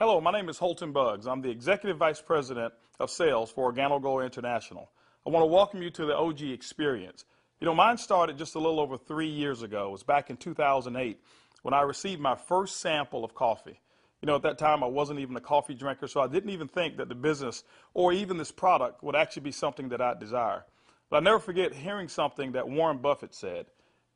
Hello, my name is Holton Bugs. I'm the Executive Vice President of Sales for Organogo International. I want to welcome you to the OG experience. You know, mine started just a little over three years ago. It was back in 2008 when I received my first sample of coffee. You know, at that time, I wasn't even a coffee drinker, so I didn't even think that the business or even this product would actually be something that I desire. But I never forget hearing something that Warren Buffett said.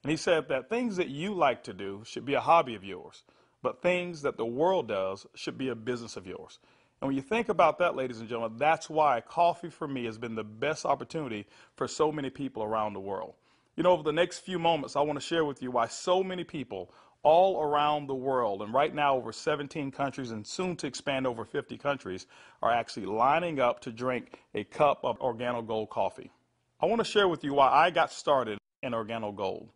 And he said that things that you like to do should be a hobby of yours. But things that the world does should be a business of yours. And when you think about that, ladies and gentlemen, that's why coffee for me has been the best opportunity for so many people around the world. You know, over the next few moments, I want to share with you why so many people all around the world, and right now over 17 countries and soon to expand over 50 countries, are actually lining up to drink a cup of Organo Gold coffee. I want to share with you why I got started in Organo Gold.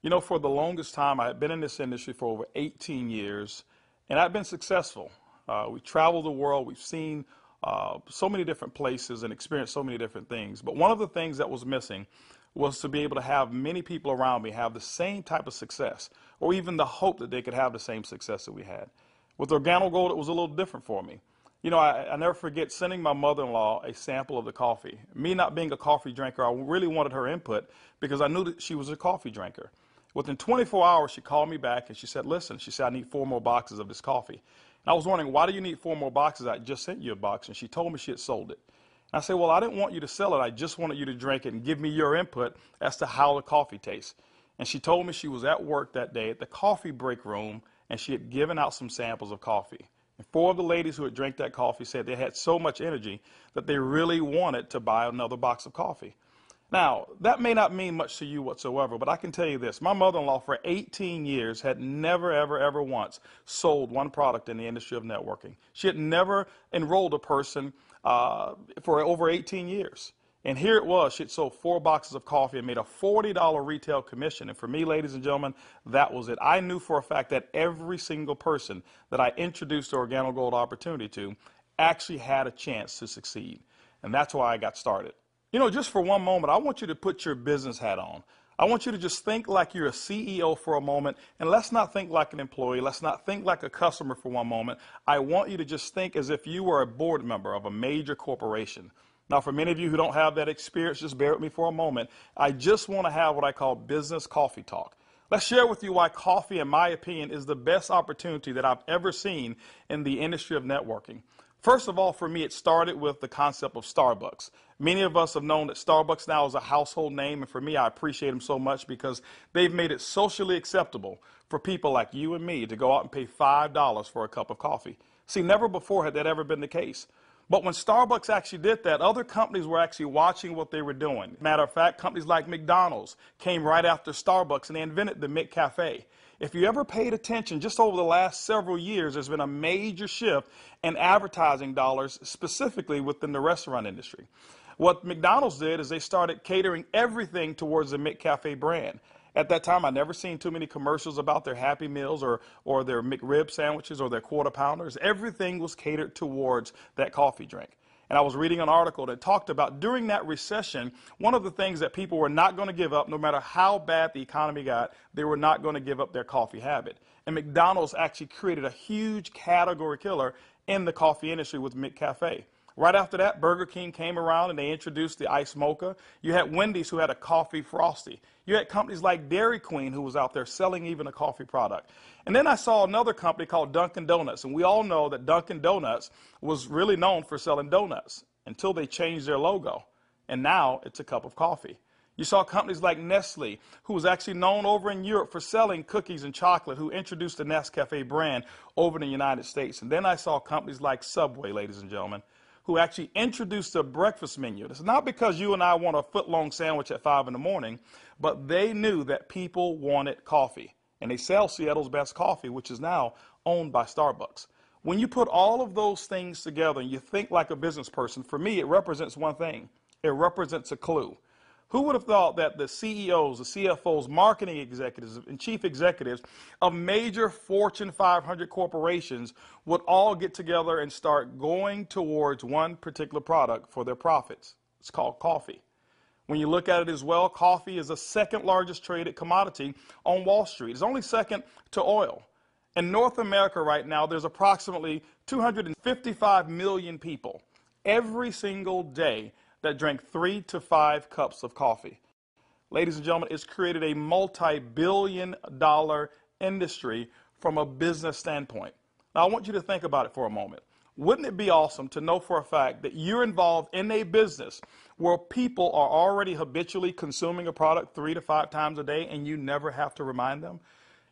You know, for the longest time, I have been in this industry for over 18 years, and I've been successful. Uh, we've traveled the world, we've seen uh, so many different places and experienced so many different things. But one of the things that was missing was to be able to have many people around me have the same type of success, or even the hope that they could have the same success that we had. With Organo Gold, it was a little different for me. You know, I, I never forget sending my mother in law a sample of the coffee. Me not being a coffee drinker, I really wanted her input because I knew that she was a coffee drinker. Within 24 hours, she called me back and she said, Listen, she said, I need four more boxes of this coffee. And I was wondering, why do you need four more boxes? I just sent you a box. And she told me she had sold it. And I said, Well, I didn't want you to sell it. I just wanted you to drink it and give me your input as to how the coffee tastes. And she told me she was at work that day at the coffee break room and she had given out some samples of coffee. And four of the ladies who had drank that coffee said they had so much energy that they really wanted to buy another box of coffee. Now, that may not mean much to you whatsoever, but I can tell you this. My mother in law, for 18 years, had never, ever, ever once sold one product in the industry of networking. She had never enrolled a person uh, for over 18 years. And here it was. She had sold four boxes of coffee and made a $40 retail commission. And for me, ladies and gentlemen, that was it. I knew for a fact that every single person that I introduced the Gold opportunity to actually had a chance to succeed. And that's why I got started. You know, just for one moment, I want you to put your business hat on. I want you to just think like you're a CEO for a moment, and let's not think like an employee. Let's not think like a customer for one moment. I want you to just think as if you were a board member of a major corporation. Now, for many of you who don't have that experience, just bear with me for a moment. I just want to have what I call business coffee talk. Let's share with you why coffee, in my opinion, is the best opportunity that I've ever seen in the industry of networking. First of all, for me, it started with the concept of Starbucks. Many of us have known that Starbucks now is a household name, and for me, I appreciate them so much because they've made it socially acceptable for people like you and me to go out and pay $5 for a cup of coffee. See, never before had that ever been the case. But when Starbucks actually did that, other companies were actually watching what they were doing. Matter of fact, companies like McDonald's came right after Starbucks and they invented the McCafe. If you ever paid attention, just over the last several years, there's been a major shift in advertising dollars, specifically within the restaurant industry. What McDonald's did is they started catering everything towards the McCafe brand. At that time, I never seen too many commercials about their Happy Meals or, or their McRib sandwiches or their Quarter Pounders. Everything was catered towards that coffee drink. And I was reading an article that talked about during that recession, one of the things that people were not going to give up, no matter how bad the economy got, they were not going to give up their coffee habit. And McDonald's actually created a huge category killer in the coffee industry with McCafe. Right after that, Burger King came around and they introduced the iced mocha. You had Wendy's who had a coffee frosty. You had companies like Dairy Queen who was out there selling even a coffee product. And then I saw another company called Dunkin' Donuts. And we all know that Dunkin' Donuts was really known for selling donuts until they changed their logo. And now it's a cup of coffee. You saw companies like Nestle, who was actually known over in Europe for selling cookies and chocolate, who introduced the Nescafe brand over in the United States. And then I saw companies like Subway, ladies and gentlemen, who actually introduced the breakfast menu. It's not because you and I want a foot long sandwich at 5 in the morning, but they knew that people wanted coffee. And they sell Seattle's best coffee, which is now owned by Starbucks. When you put all of those things together and you think like a business person, for me, it represents one thing it represents a clue. Who would have thought that the CEOs, the CFOs, marketing executives, and chief executives of major Fortune 500 corporations would all get together and start going towards one particular product for their profits? It's called coffee. When you look at it as well, coffee is the second largest traded commodity on Wall Street. It's only second to oil. In North America right now, there's approximately 255 million people every single day that drank three to five cups of coffee. Ladies and gentlemen, it's created a multi billion dollar industry from a business standpoint. Now, I want you to think about it for a moment. Wouldn't it be awesome to know for a fact that you're involved in a business where people are already habitually consuming a product three to five times a day and you never have to remind them?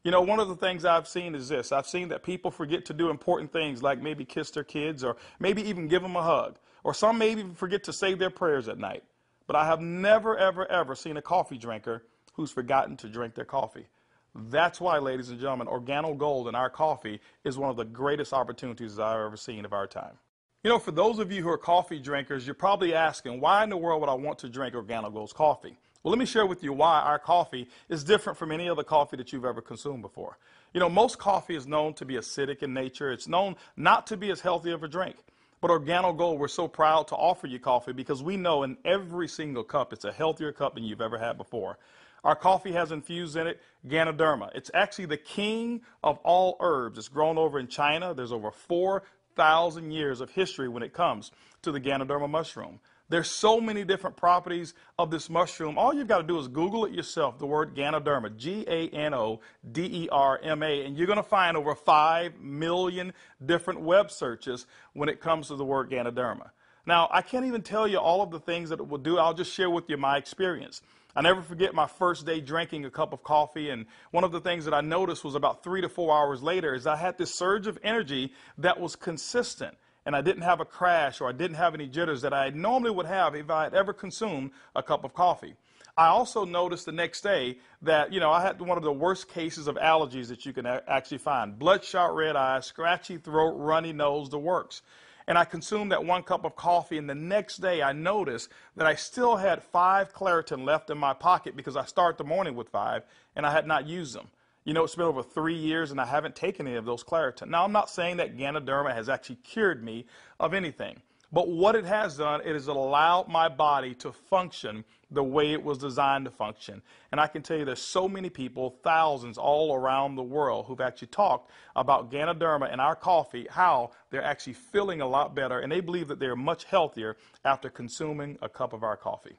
You know, one of the things I've seen is this I've seen that people forget to do important things like maybe kiss their kids or maybe even give them a hug. Or some may even forget to say their prayers at night. But I have never, ever, ever seen a coffee drinker who's forgotten to drink their coffee. That's why, ladies and gentlemen, organo gold in our coffee is one of the greatest opportunities I've ever seen of our time. You know, for those of you who are coffee drinkers, you're probably asking, why in the world would I want to drink Organo Gold's coffee? Well, let me share with you why our coffee is different from any other coffee that you've ever consumed before. You know, most coffee is known to be acidic in nature. It's known not to be as healthy of a drink. But OrganoGold, Gold, we're so proud to offer you coffee because we know in every single cup it's a healthier cup than you've ever had before. Our coffee has infused in it Ganoderma. It's actually the king of all herbs. It's grown over in China. There's over 4,000 years of history when it comes to the Ganoderma mushroom. There's so many different properties of this mushroom. All you've got to do is Google it yourself, the word Ganoderma, G A N O D E R M A, and you're going to find over 5 million different web searches when it comes to the word Ganoderma. Now, I can't even tell you all of the things that it will do. I'll just share with you my experience. I never forget my first day drinking a cup of coffee. And one of the things that I noticed was about three to four hours later is I had this surge of energy that was consistent and I didn't have a crash or I didn't have any jitters that I normally would have if I had ever consumed a cup of coffee. I also noticed the next day that, you know, I had one of the worst cases of allergies that you can actually find bloodshot red eyes, scratchy throat, runny nose, the works. And I consumed that one cup of coffee, and the next day I noticed that I still had five Claritin left in my pocket because I start the morning with five and I had not used them you know, it's been over three years and I haven't taken any of those Claritin. Now, I'm not saying that Ganoderma has actually cured me of anything, but what it has done, it has allowed my body to function the way it was designed to function. And I can tell you there's so many people, thousands all around the world, who've actually talked about Ganoderma and our coffee, how they're actually feeling a lot better, and they believe that they're much healthier after consuming a cup of our coffee.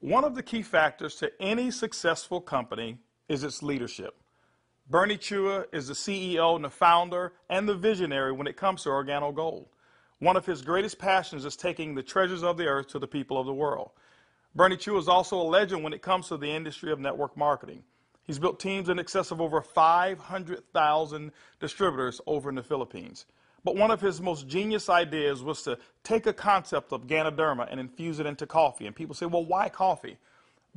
One of the key factors to any successful company is its leadership. Bernie Chua is the CEO and the founder and the visionary when it comes to organo gold. One of his greatest passions is taking the treasures of the earth to the people of the world. Bernie Chua is also a legend when it comes to the industry of network marketing. He's built teams in excess of over 500,000 distributors over in the Philippines. But one of his most genius ideas was to take a concept of Ganoderma and infuse it into coffee. And people say, well, why coffee?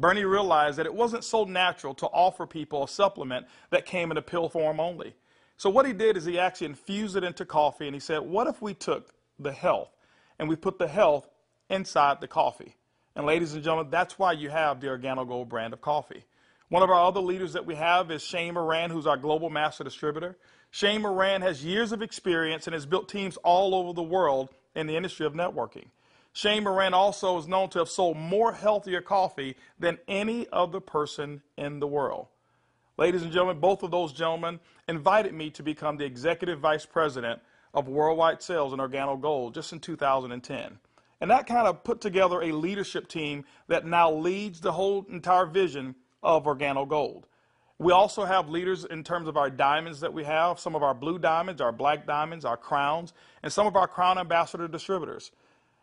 Bernie realized that it wasn't so natural to offer people a supplement that came in a pill form only. So what he did is he actually infused it into coffee and he said, what if we took the health and we put the health inside the coffee? And ladies and gentlemen, that's why you have the OrganoGold Gold brand of coffee. One of our other leaders that we have is Shane Moran, who's our global master distributor. Shane Moran has years of experience and has built teams all over the world in the industry of networking. Shane Moran also is known to have sold more healthier coffee than any other person in the world. Ladies and gentlemen, both of those gentlemen invited me to become the executive vice president of worldwide sales in Organo Gold just in 2010. And that kind of put together a leadership team that now leads the whole entire vision of Organo Gold. We also have leaders in terms of our diamonds that we have, some of our blue diamonds, our black diamonds, our crowns, and some of our crown ambassador distributors.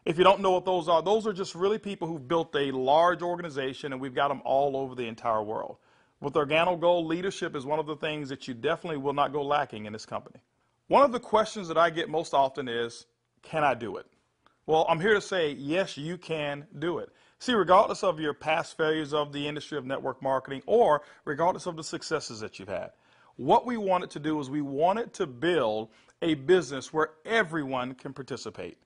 If you don't know what those are, those are just really people who've built a large organization, and we've got them all over the entire world. With Organo Gold, leadership is one of the things that you definitely will not go lacking in this company. One of the questions that I get most often is, can I do it? Well, I'm here to say, yes, you can do it. See, regardless of your past failures of the industry of network marketing or regardless of the successes that you've had, what we wanted to do is we wanted to build a business where everyone can participate.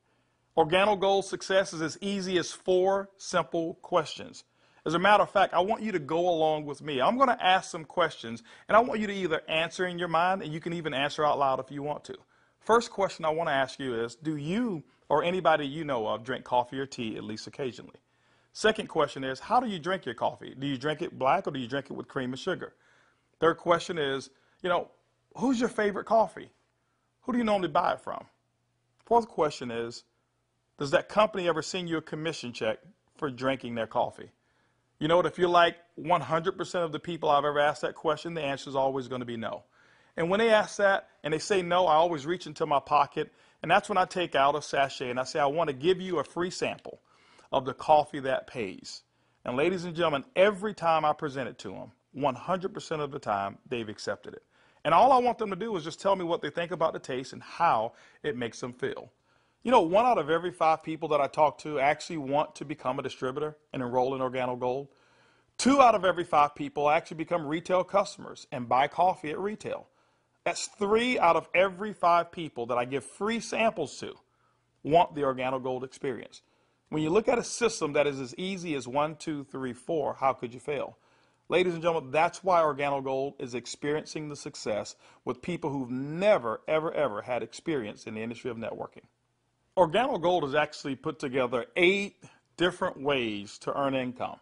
Organo goal success is as easy as four simple questions. As a matter of fact, I want you to go along with me. I'm going to ask some questions, and I want you to either answer in your mind, and you can even answer out loud if you want to. First question I want to ask you is Do you or anybody you know of drink coffee or tea at least occasionally? Second question is How do you drink your coffee? Do you drink it black or do you drink it with cream and sugar? Third question is You know, who's your favorite coffee? Who do you normally buy it from? Fourth question is does that company ever send you a commission check for drinking their coffee? You know what? If you're like 100% of the people I've ever asked that question, the answer is always going to be no. And when they ask that and they say no, I always reach into my pocket. And that's when I take out a sachet and I say, I want to give you a free sample of the coffee that pays. And ladies and gentlemen, every time I present it to them, 100% of the time, they've accepted it. And all I want them to do is just tell me what they think about the taste and how it makes them feel. You know, one out of every five people that I talk to actually want to become a distributor and enroll in Organo Gold. Two out of every five people actually become retail customers and buy coffee at retail. That's three out of every five people that I give free samples to want the Organo Gold experience. When you look at a system that is as easy as one, two, three, four, how could you fail? Ladies and gentlemen, that's why Organo Gold is experiencing the success with people who've never, ever, ever had experience in the industry of networking. OrganoGold has actually put together eight different ways to earn income.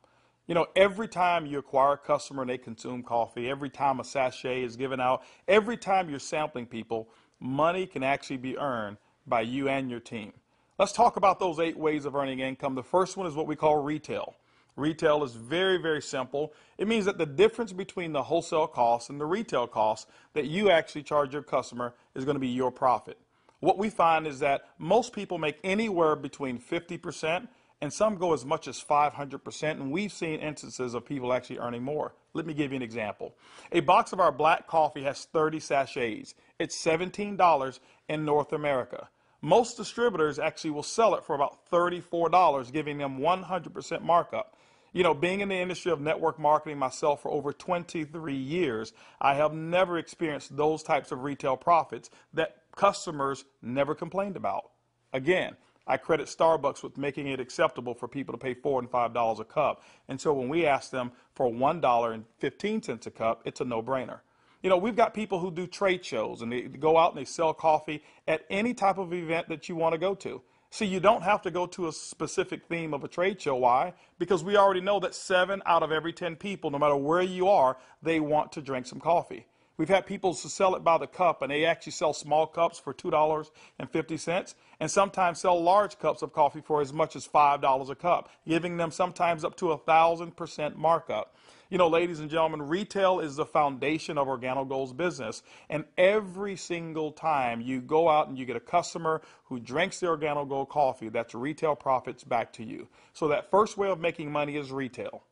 You know, every time you acquire a customer and they consume coffee, every time a sachet is given out, every time you're sampling people, money can actually be earned by you and your team. Let's talk about those eight ways of earning income. The first one is what we call retail. Retail is very, very simple. It means that the difference between the wholesale cost and the retail cost that you actually charge your customer is going to be your profit what we find is that most people make anywhere between 50% and some go as much as 500%, and we've seen instances of people actually earning more. Let me give you an example. A box of our black coffee has 30 sachets. It's $17 in North America. Most distributors actually will sell it for about $34, giving them 100% markup. You know, being in the industry of network marketing myself for over 23 years, I have never experienced those types of retail profits that customers never complained about. Again, I credit Starbucks with making it acceptable for people to pay four and five dollars a cup. And so when we ask them for one dollar and fifteen cents a cup, it's a no-brainer. You know, we've got people who do trade shows and they go out and they sell coffee at any type of event that you want to go to. See, you don't have to go to a specific theme of a trade show. Why? Because we already know that seven out of every 10 people, no matter where you are, they want to drink some coffee. We've had people sell it by the cup, and they actually sell small cups for $2.50 and sometimes sell large cups of coffee for as much as $5 a cup, giving them sometimes up to a 1,000% markup. You know, ladies and gentlemen, retail is the foundation of Organo Gold's business. And every single time you go out and you get a customer who drinks the Organo Gold coffee, that's retail profits back to you. So that first way of making money is retail.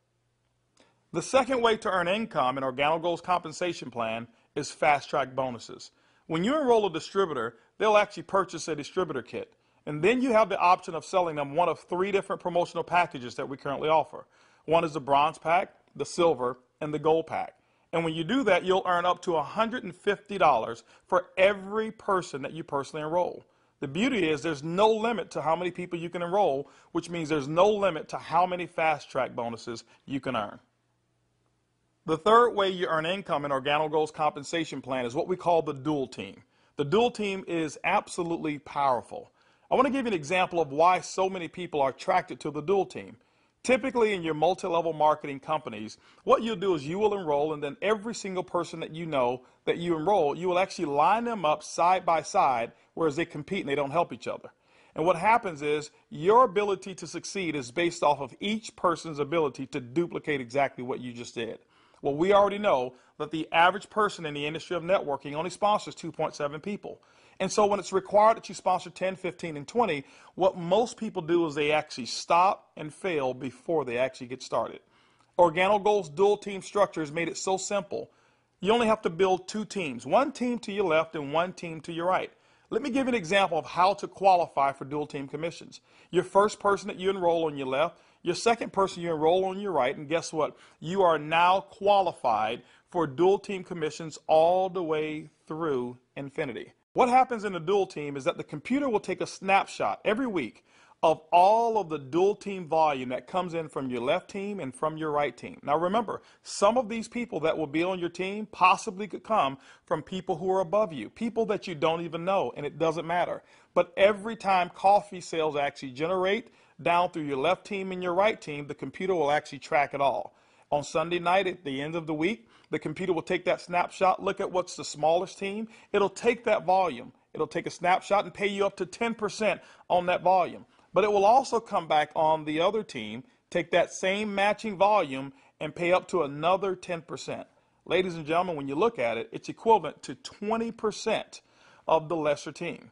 The second way to earn income in Organo Gold's compensation plan is fast track bonuses. When you enroll a distributor, they'll actually purchase a distributor kit. And then you have the option of selling them one of three different promotional packages that we currently offer. One is the bronze pack, the silver, and the gold pack. And when you do that, you'll earn up to $150 for every person that you personally enroll. The beauty is there's no limit to how many people you can enroll, which means there's no limit to how many fast track bonuses you can earn. The third way you earn income in Organo compensation plan is what we call the dual team. The dual team is absolutely powerful. I want to give you an example of why so many people are attracted to the dual team. Typically, in your multi level marketing companies, what you'll do is you will enroll, and then every single person that you know that you enroll, you will actually line them up side by side, whereas they compete and they don't help each other. And what happens is your ability to succeed is based off of each person's ability to duplicate exactly what you just did. Well, we already know that the average person in the industry of networking only sponsors 2.7 people. And so when it's required that you sponsor 10, 15, and 20, what most people do is they actually stop and fail before they actually get started. Organogold's dual team structure has made it so simple. You only have to build two teams, one team to your left and one team to your right. Let me give you an example of how to qualify for dual team commissions. Your first person that you enroll on your left your second person you enroll on your right, and guess what? You are now qualified for dual team commissions all the way through infinity. What happens in the dual team is that the computer will take a snapshot every week of all of the dual team volume that comes in from your left team and from your right team. Now remember, some of these people that will be on your team possibly could come from people who are above you, people that you don't even know, and it doesn't matter. But every time coffee sales actually generate, down through your left team and your right team, the computer will actually track it all. On Sunday night at the end of the week, the computer will take that snapshot, look at what's the smallest team. It'll take that volume. It'll take a snapshot and pay you up to 10% on that volume. But it will also come back on the other team, take that same matching volume, and pay up to another 10%. Ladies and gentlemen, when you look at it, it's equivalent to 20% of the lesser team.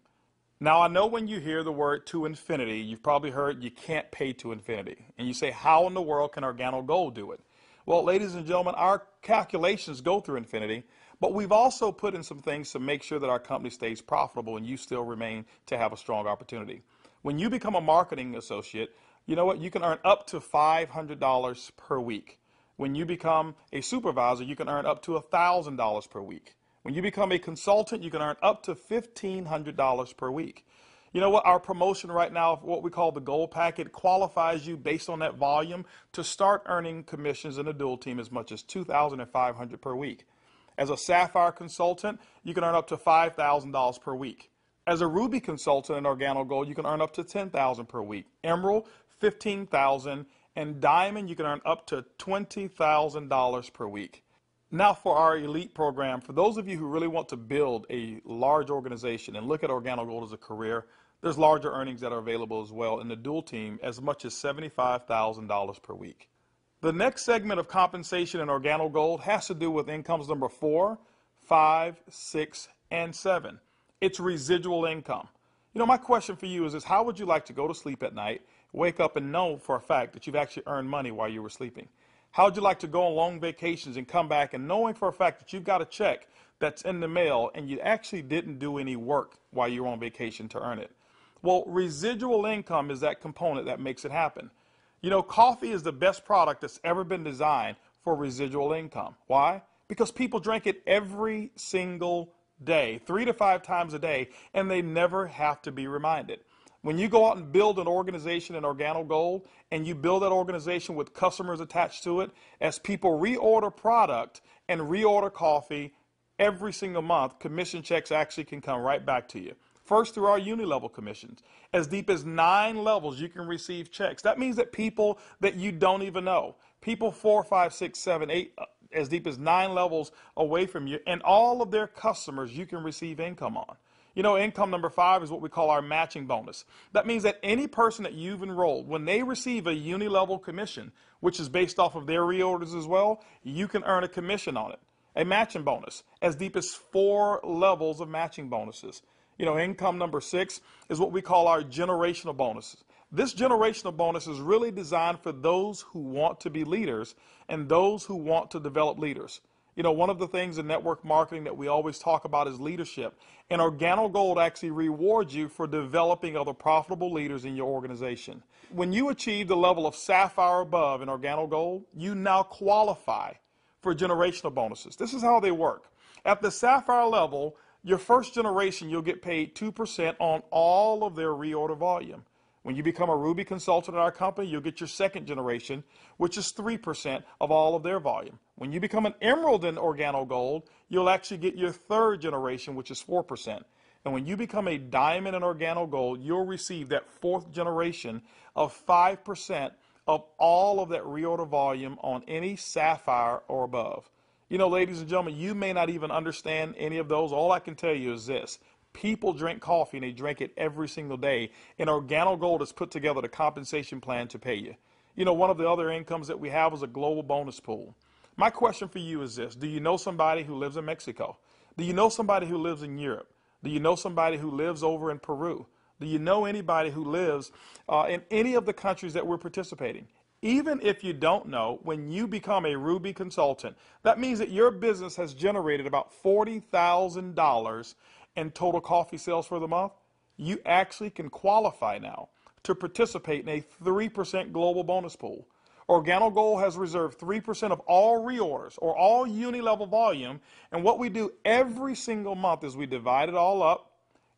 Now, I know when you hear the word to infinity, you've probably heard you can't pay to infinity. And you say, how in the world can organo gold do it? Well, ladies and gentlemen, our calculations go through infinity, but we've also put in some things to make sure that our company stays profitable and you still remain to have a strong opportunity. When you become a marketing associate, you know what? You can earn up to $500 per week. When you become a supervisor, you can earn up to $1,000 per week. When you become a consultant, you can earn up to $1,500 per week. You know what? Our promotion right now, what we call the gold packet, qualifies you based on that volume to start earning commissions in the dual team as much as 2500 dollars per week. As a Sapphire consultant, you can earn up to $5,000 per week. As a Ruby consultant in Organo Gold, you can earn up to 10000 dollars per week. Emerald, 15000 dollars And Diamond, you can earn up to $20,000 per week. Now for our elite program, for those of you who really want to build a large organization and look at OrganoGold as a career, there's larger earnings that are available as well in the dual team as much as $75,000 per week. The next segment of compensation in OrganoGold has to do with incomes number four, five, six, and seven. It's residual income. You know, my question for you is, is how would you like to go to sleep at night, wake up and know for a fact that you've actually earned money while you were sleeping? How would you like to go on long vacations and come back and knowing for a fact that you've got a check that's in the mail and you actually didn't do any work while you were on vacation to earn it? Well, residual income is that component that makes it happen. You know, coffee is the best product that's ever been designed for residual income. Why? Because people drink it every single day, three to five times a day, and they never have to be reminded. When you go out and build an organization in Organo Gold and you build that organization with customers attached to it, as people reorder product and reorder coffee every single month, commission checks actually can come right back to you. First, through our uni-level commissions. As deep as nine levels, you can receive checks. That means that people that you don't even know, people four, five, six, seven, eight, uh, as deep as nine levels away from you, and all of their customers you can receive income on. You know, income number five is what we call our matching bonus. That means that any person that you've enrolled, when they receive a uni-level commission, which is based off of their reorders as well, you can earn a commission on it. A matching bonus, as deep as four levels of matching bonuses. You know, income number six is what we call our generational bonuses. This generational bonus is really designed for those who want to be leaders and those who want to develop leaders you know, one of the things in network marketing that we always talk about is leadership. And Organo Gold actually rewards you for developing other profitable leaders in your organization. When you achieve the level of Sapphire above in Organo Gold, you now qualify for generational bonuses. This is how they work. At the Sapphire level, your first generation, you'll get paid 2% on all of their reorder volume. When you become a Ruby consultant in our company, you'll get your second generation, which is 3% of all of their volume. When you become an Emerald in Organo Gold, you'll actually get your third generation, which is 4%. And when you become a Diamond in Organo Gold, you'll receive that fourth generation of 5% of all of that reorder volume on any Sapphire or above. You know, ladies and gentlemen, you may not even understand any of those. All I can tell you is this People drink coffee and they drink it every single day. And Organo Gold has put together the compensation plan to pay you. You know, one of the other incomes that we have is a global bonus pool. My question for you is this Do you know somebody who lives in Mexico? Do you know somebody who lives in Europe? Do you know somebody who lives over in Peru? Do you know anybody who lives uh, in any of the countries that we're participating? Even if you don't know, when you become a Ruby consultant, that means that your business has generated about $40,000 and total coffee sales for the month, you actually can qualify now to participate in a 3% global bonus pool. Organo Goal has reserved 3% of all reorders or all uni-level volume. And what we do every single month is we divide it all up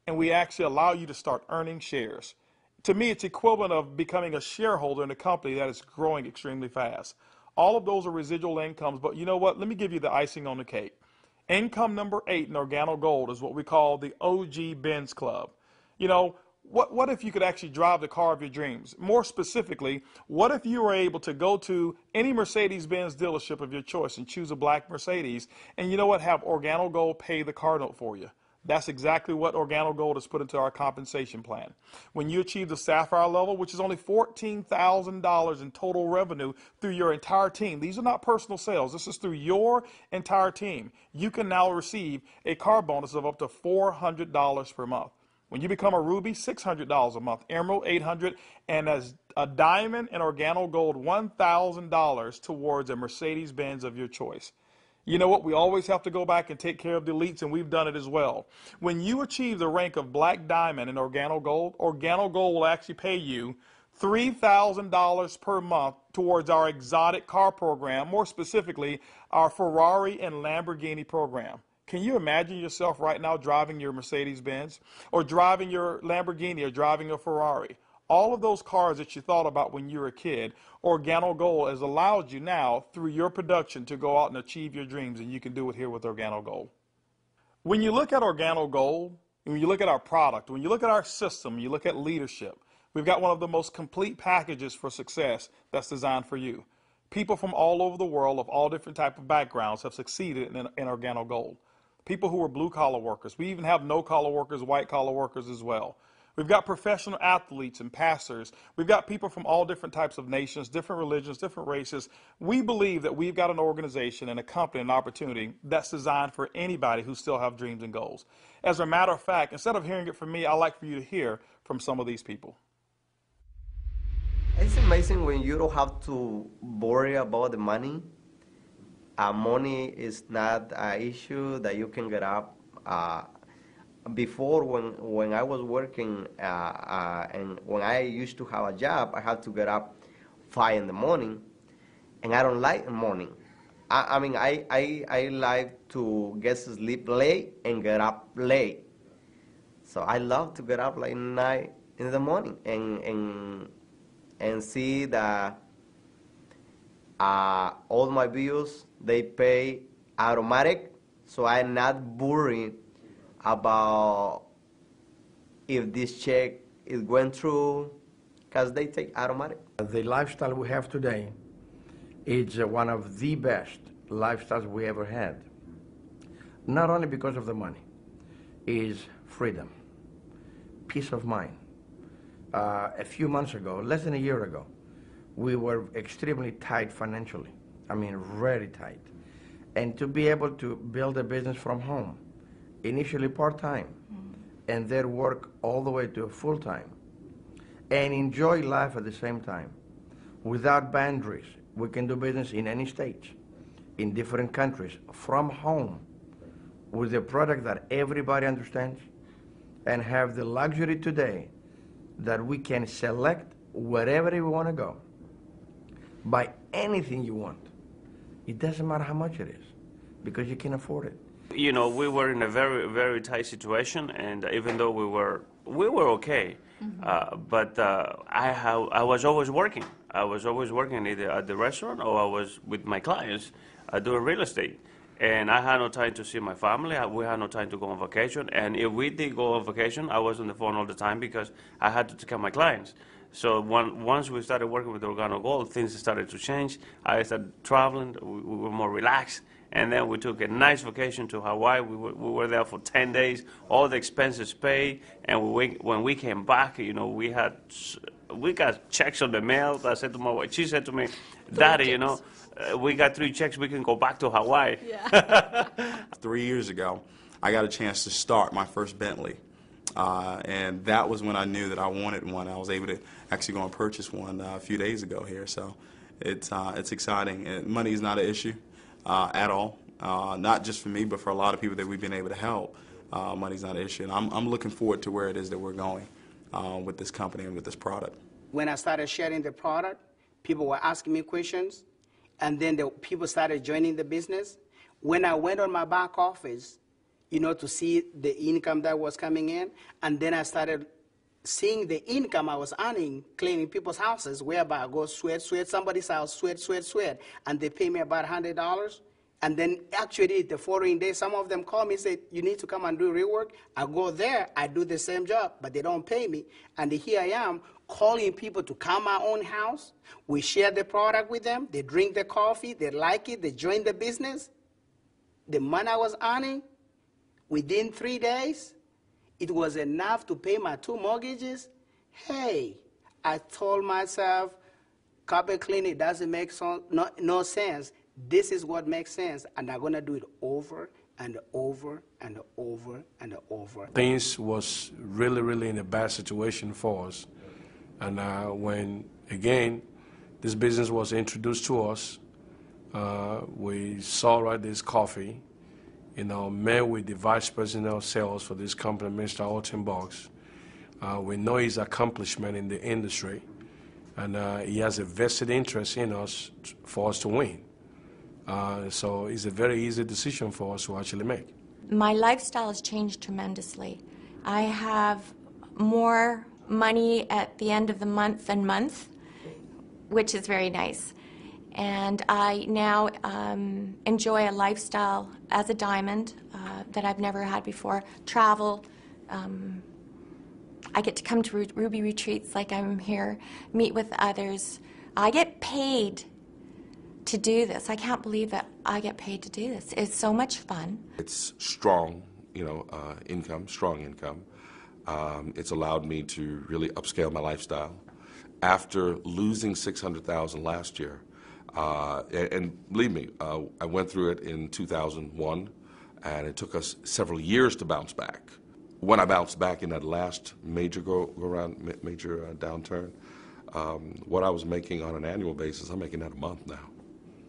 and we actually allow you to start earning shares. To me, it's equivalent of becoming a shareholder in a company that is growing extremely fast. All of those are residual incomes, but you know what? Let me give you the icing on the cake. Income number eight in organo gold is what we call the OG Benz Club. You know, what, what if you could actually drive the car of your dreams? More specifically, what if you were able to go to any Mercedes Benz dealership of your choice and choose a black Mercedes and you know what? Have Organo Gold pay the car note for you. That's exactly what organogold has put into our compensation plan. When you achieve the sapphire level, which is only $14,000 in total revenue through your entire team, these are not personal sales, this is through your entire team, you can now receive a car bonus of up to $400 per month. When you become a ruby, $600 a month, emerald, 800 dollars and as a diamond and organogold, $1,000 towards a Mercedes Benz of your choice. You know what? We always have to go back and take care of the elites, and we've done it as well. When you achieve the rank of black diamond in organo gold, organo gold will actually pay you $3,000 per month towards our exotic car program, more specifically, our Ferrari and Lamborghini program. Can you imagine yourself right now driving your Mercedes Benz or driving your Lamborghini or driving a Ferrari? all of those cars that you thought about when you were a kid, Organo Gold has allowed you now, through your production, to go out and achieve your dreams, and you can do it here with Organo Gold. When you look at Organo Gold, when you look at our product, when you look at our system, you look at leadership, we've got one of the most complete packages for success that's designed for you. People from all over the world of all different type of backgrounds have succeeded in, in Organo Gold. People who are blue collar workers. We even have no collar workers, white collar workers as well. We've got professional athletes and pastors. We've got people from all different types of nations, different religions, different races. We believe that we've got an organization and a company, an opportunity that's designed for anybody who still have dreams and goals. As a matter of fact, instead of hearing it from me, I would like for you to hear from some of these people. It's amazing when you don't have to worry about the money. Uh, money is not an issue that you can get up. Uh, before when when I was working uh, uh, and when I used to have a job, I had to get up five in the morning, and I don't like morning. I, I mean, I, I I like to get to sleep late and get up late. So I love to get up like night in the morning and and and see that uh, all my bills they pay automatic, so I'm not boring about if this check is going through, because they take automatic. The lifestyle we have today is one of the best lifestyles we ever had. Not only because of the money, is freedom, peace of mind. Uh, a few months ago, less than a year ago, we were extremely tight financially. I mean, very tight. And to be able to build a business from home, initially part-time, mm-hmm. and then work all the way to full-time, and enjoy life at the same time, without boundaries. We can do business in any state, in different countries, from home, with a product that everybody understands, and have the luxury today that we can select wherever we want to go, buy anything you want. It doesn't matter how much it is, because you can afford it you know, we were in a very, very tight situation, and even though we were, we were okay, mm -hmm. uh, but uh, I, have, I was always working. I was always working either at the restaurant or I was with my clients uh, doing real estate. And I had no time to see my family. I, we had no time to go on vacation. And if we did go on vacation, I was on the phone all the time because I had to take care of my clients. So once we started working with Organo Gold, things started to change. I started traveling. We, we, were more relaxed and then we took a nice vacation to Hawaii. We were, we were there for 10 days, all the expenses paid, and we, when we came back, you know, we had we got checks on the mail. I said to my wife, she said to me, Daddy, you know, uh, we got three checks, we can go back to Hawaii. Yeah. three years ago, I got a chance to start my first Bentley. Uh, and that was when I knew that I wanted one. I was able to actually go and purchase one uh, a few days ago here. So it's, uh, it's exciting. And money is not an issue uh, at all. Uh, not just for me, but for a lot of people that we've been able to help. Uh, money's not an issue. And I'm, I'm looking forward to where it is that we're going uh, with this company and with this product. When I started sharing the product, people were asking me questions, and then the people started joining the business. When I went on my back office, you know, to see the income that was coming in, and then I started seeing the income I was earning, cleaning people's houses, whereby I go sweat, sweat somebody's house, sweat, sweat, sweat, and they pay me about hundred dollars. And then actually the following day, some of them call me and say, you need to come and do rework. I go there, I do the same job, but they don't pay me. And here I am calling people to come my own house. We share the product with them. They drink the coffee. They like it. They join the business. The money I was earning within three days, it was enough to pay my two mortgages. Hey, I told myself, carpet cleaning doesn't make so, no, no sense. This is what makes sense, and I'm gonna do it over and over and over and over. Things was really, really in a bad situation for us. And uh, when, again, this business was introduced to us, uh, we saw right this coffee you know, met with the vice president of sales for this company, Mr. Alton Box. Uh, we know his accomplishment in the industry, and uh, he has a vested interest in us for us to win. Uh, so it's a very easy decision for us to actually make. My lifestyle has changed tremendously. I have more money at the end of the month and month, which is very nice. And I now um, enjoy a lifestyle as a diamond uh, that I've never had before. Travel. Um, I get to come to Ruby retreats like I'm here, meet with others. I get paid to do this. I can't believe that I get paid to do this. It's so much fun. It's strong, you know, uh, income, strong income. Um, it's allowed me to really upscale my lifestyle. After losing 600,000 last year, uh, and, and, believe me, uh, I went through it in 2001, and it took us several years to bounce back. When I bounced back in that last major go, go around, major uh, downturn, um, what I was making on an annual basis, I'm making that a month now.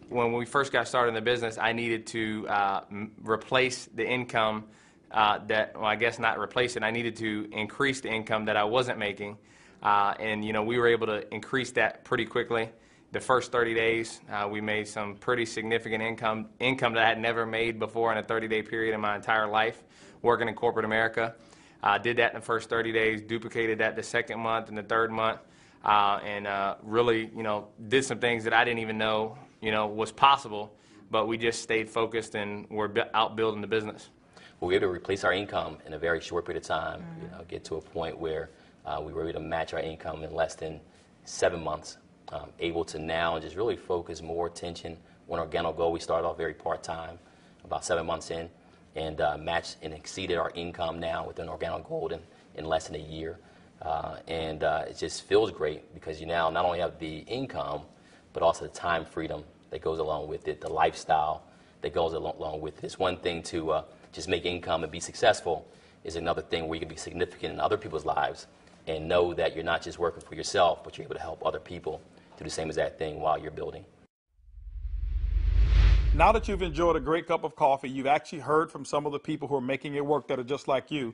When we first got started in the business, I needed to uh, m- replace the income uh, that, well, I guess not replace it, I needed to increase the income that I wasn't making. and, you know, we were able to increase that pretty quickly the first 30 days, uh, we made some pretty significant income, income that I had never made before in a 30-day period in my entire life working in corporate America. I uh, did that in the first 30 days, duplicated that the second month and the third month, uh, and uh, really, you know, did some things that I didn't even know, you know, was possible, but we just stayed focused and we're out building the business. we were able to replace our income in a very short period of time, mm -hmm. you know, get to a point where uh, we were able to match our income in less than seven months um, able to now just really focus more attention on Organic Gold, We started off very part time, about seven months in, and uh, matched and exceeded our income now within Organic Gold in, in less than a year. Uh, and uh, it just feels great because you now not only have the income, but also the time freedom that goes along with it, the lifestyle that goes along with it. It's one thing to uh, just make income and be successful. Is another thing where you can be significant in other people's lives and know that you're not just working for yourself, but you're able to help other people do the same exact thing while you're building. Now that you've enjoyed a great cup of coffee, you've actually heard from some of the people who are making it work that are just like you.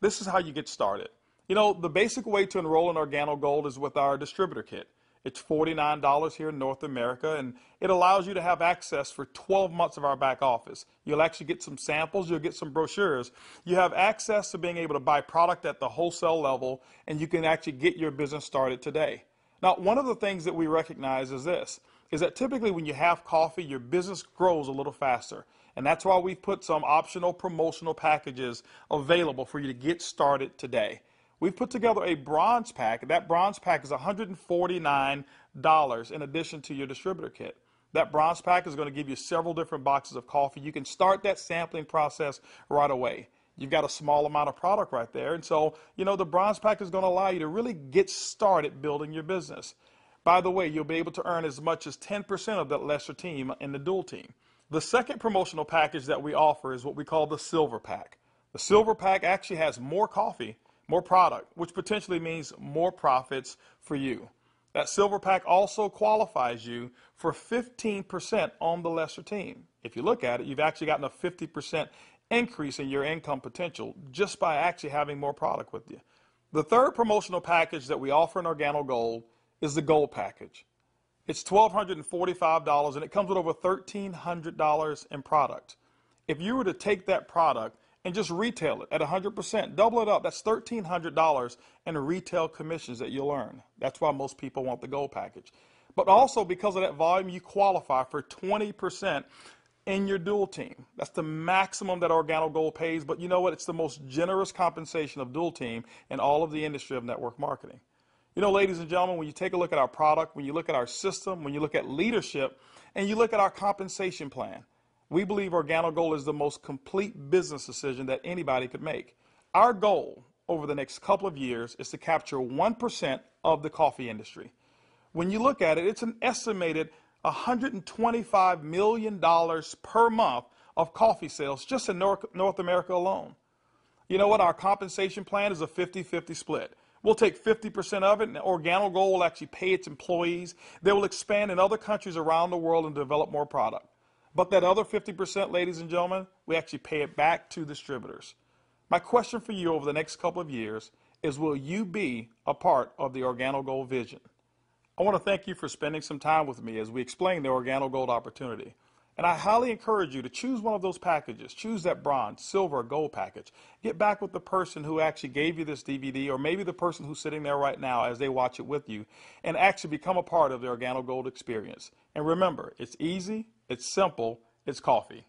This is how you get started. You know, the basic way to enroll in Organo Gold is with our distributor kit. It's $49 here in North America, and it allows you to have access for 12 months of our back office. You'll actually get some samples, you'll get some brochures. You have access to being able to buy product at the wholesale level, and you can actually get your business started today. Now, one of the things that we recognize is this, is that typically when you have coffee, your business grows a little faster. And that's why we've put some optional promotional packages available for you to get started today. We've put together a bronze pack. That bronze pack is $149 in addition to your distributor kit. That bronze pack is going to give you several different boxes of coffee. You can start that sampling process right away. You've got a small amount of product right there. And so, you know, the bronze pack is going to allow you to really get started building your business. By the way, you'll be able to earn as much as 10% of that lesser team in the dual team. The second promotional package that we offer is what we call the silver pack. The silver pack actually has more coffee, more product, which potentially means more profits for you. That silver pack also qualifies you for 15% on the lesser team. If you look at it, you've actually gotten a 50% increase in your income potential just by actually having more product with you. The third promotional package that we offer in Organo Gold is the Gold Package. It's $1,245 and it comes with over $1,300 in product. If you were to take that product and just retail it at 100%, double it up, that's $1,300 in retail commissions that you'll earn. That's why most people want the Gold Package. But also because of that volume, you qualify for 20% in your dual team. That's the maximum that organo gold pays, but you know what? It's the most generous compensation of dual team in all of the industry of network marketing. You know, ladies and gentlemen, when you take a look at our product, when you look at our system, when you look at leadership, and you look at our compensation plan, we believe organo gold is the most complete business decision that anybody could make. Our goal over the next couple of years is to capture 1% of the coffee industry. When you look at it, it's an estimated $125 million per month of coffee sales just in North, North America alone. You know what? Our compensation plan is a 50 50 split. We'll take 50% of it, and Organogold will actually pay its employees. They will expand in other countries around the world and develop more product. But that other 50%, ladies and gentlemen, we actually pay it back to distributors. My question for you over the next couple of years is will you be a part of the Organogold vision? I want to thank you for spending some time with me as we explain the Organo Gold opportunity. And I highly encourage you to choose one of those packages. Choose that bronze, silver, or gold package. Get back with the person who actually gave you this DVD, or maybe the person who's sitting there right now as they watch it with you, and actually become a part of the Organo Gold experience. And remember, it's easy, it's simple, it's coffee.